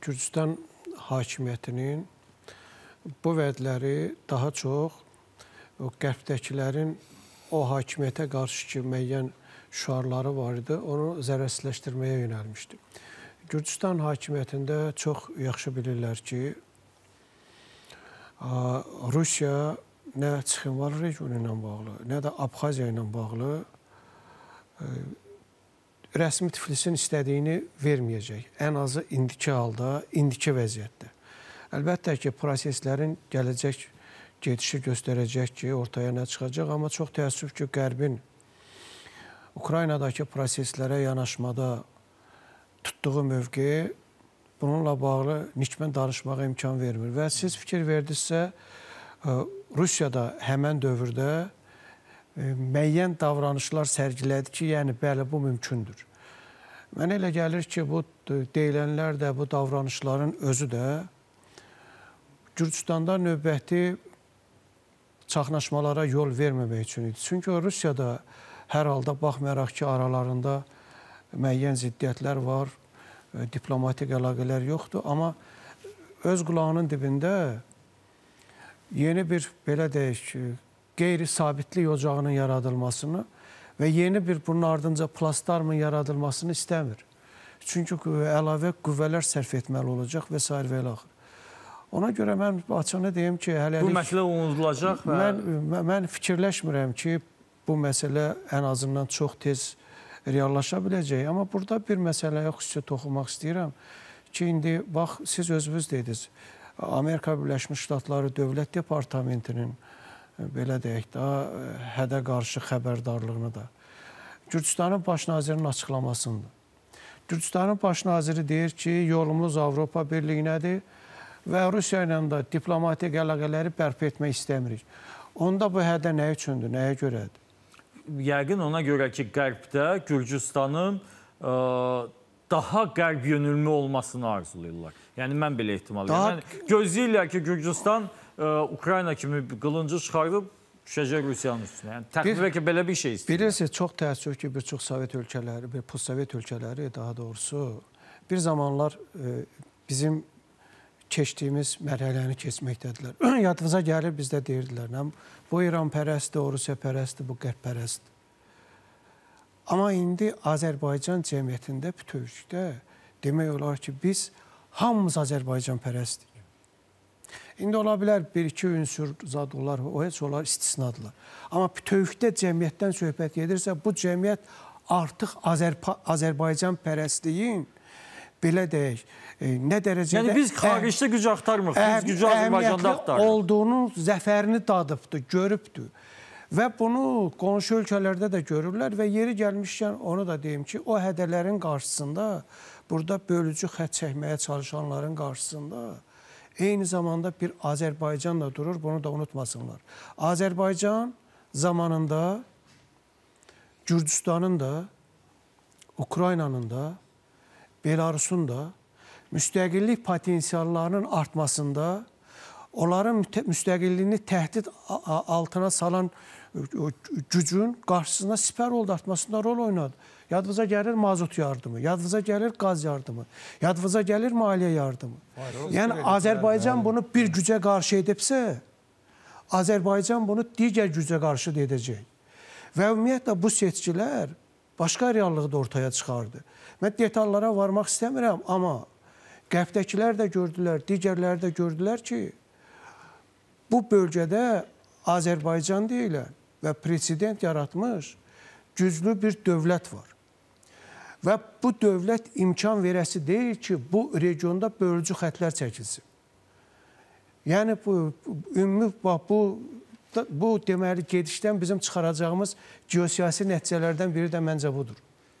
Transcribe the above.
Gürcüstan hakimiyyətinin bu vədləri daha çox o qərbdəkilərin o hakimiyyətə qarşı ki, müəyyən şüarları var idi, onu zərərsizləşdirməyə yönəlmişdi. Gürcüstan hakimiyyətində çox yaxşı bilirlər ki, Rusiya nə Çıxınvar regionu ilə bağlı, nə də Abxaziya ilə bağlı e, rəsmi Tiflisin istədiyini verməyəcək. Ən azı indiki halda, indiki vəziyyətdə. Əlbəttə ki, proseslərin gələcək gedişi göstərəcək ki, ortaya nə çıxacaq, amma çox təəssüf ki, Qərbin Ukraynadakı proseslərə yanaşmada tutduğu mövqe bununla bağlı nikmən danışmağa imkan vermir. Və siz fikir verdinizsə, e, Rusiyada həmən dövrdə müəyyən davranışlar sərgilədi ki, yəni bəli bu mümkündür. Mənə elə gəlir ki, bu deyilənlər də, bu davranışların özü də Gürcüstanda növbəti çaxnaşmalara yol verməmək üçün idi. Çünki Rusiyada hər halda baxmayaraq ki, aralarında müəyyən ziddiyyətlər var, diplomatik əlaqələr yoxdur, amma öz qulağının dibində yeni bir belə deyək ki, qeyri-sabitlik ocağının yaradılmasını və yeni bir bunun ardınca plastarmın yaradılmasını istəmir. Çünki əlavə qüvvələr sərf etməli olacaq və s. və ilaxır. Ona görə mən açığını deyim ki, hələlik... Bu məsələ unudulacaq və... Mən, mən fikirləşmirəm ki, bu məsələ ən azından çox tez reallaşa biləcək. Amma burada bir məsələyə xüsusi toxunmaq istəyirəm ki, indi bax, siz özünüz dediniz, Amerika Birləşmiş Ştatları Dövlət Departamentinin belə deyək də, hədə qarşı xəbərdarlığını da. Gürcüstanın baş nazirinin açıqlamasındır. Gürcüstanın baş naziri deyir ki, yolumuz Avropa Birliyinədir və Rusiya ilə də diplomatik əlaqələri bərpa etmək istəmirik. Onda bu hədə nə üçündür, nəyə görədir? Yəqin ona görə ki, qərbdə Gürcüstanın ə, e, daha qərb yönülmü olmasını arzulayırlar. Yəni mən belə ehtimal edirəm. Daha... Yəni, gözləyirlər ki, Gürcüstan Ukrayna kimi qılıncı çıxarıb düşəcək Rusiyanın üstünə. Yəni, təxmin ki, belə bir şey istəyir. Bilirsiniz, çox təəssüf ki, bir çox Sovet ölkələri, bir postsovet ölkələri daha doğrusu bir zamanlar e, bizim keçdiyimiz mərhələni keçməkdədirlər. Yadınıza gəlir, bizdə deyirdilər, nə, bu İran pərəstdir, o Rusiya pərəstdir, bu qərb pərəstdir. Amma indi Azərbaycan cəmiyyətində bütövlükdə demək olar ki, biz hamımız Azərbaycan pərəstdir. İndi ola bilər bir-iki ünsür zad olar, o heç olar istisnadır. Amma bütövlükdə cəmiyyətdən söhbət gedirsə, bu cəmiyyət artıq Azərpa Azərbaycan pərəstliyin belə deyək, e, nə dərəcədə Yəni biz xaricdə güc axtarmırıq, biz gücü Azərbaycanda axtarırıq. Olduğunun zəfərini dadıbdı, görübdü. Və bunu qonşu ölkələrdə də görürlər və yeri gəlmişkən onu da deyim ki, o hədələrin qarşısında, burada bölücü xətt çəkməyə çalışanların qarşısında Eyni zamanda bir Azerbaycan da durur, bunu da unutmasınlar. Azerbaycan zamanında Gürcistanın da, Ukraynanın da, Belarusun da müstəqillik potensiallarının artmasında onların müstəqilliyini təhdid altına salan e, gücün qarşısına sipər oldatmasında rol oynadı. Yadınıza gəlir mazot yardımı, yadınıza gəlir qaz yardımı, yadınıza gəlir maliyyə yardımı. Hayır, yəni Azərbaycan hə, bunu bir gücə qarşı edibsə, Azərbaycan bunu digər gücə qarşı da edəcək. Və ümumiyyətlə bu seçkilər başqa reallığı da ortaya çıxardı. Mən detallara varmaq istəmirəm, amma Qərbdəkilər də gördülər, digərləri də gördülər ki, bu bölgədə Azərbaycan deyilə və president yaratmış güclü bir dövlət var. Və bu dövlət imkan verəsi deyil ki, bu regionda bölücü xətlər çəkilsin. Yəni bu ümumi bax bu bu deməli gedişdən bizim çıxaracağımız geosiyasi nəticələrdən biri də məncə budur.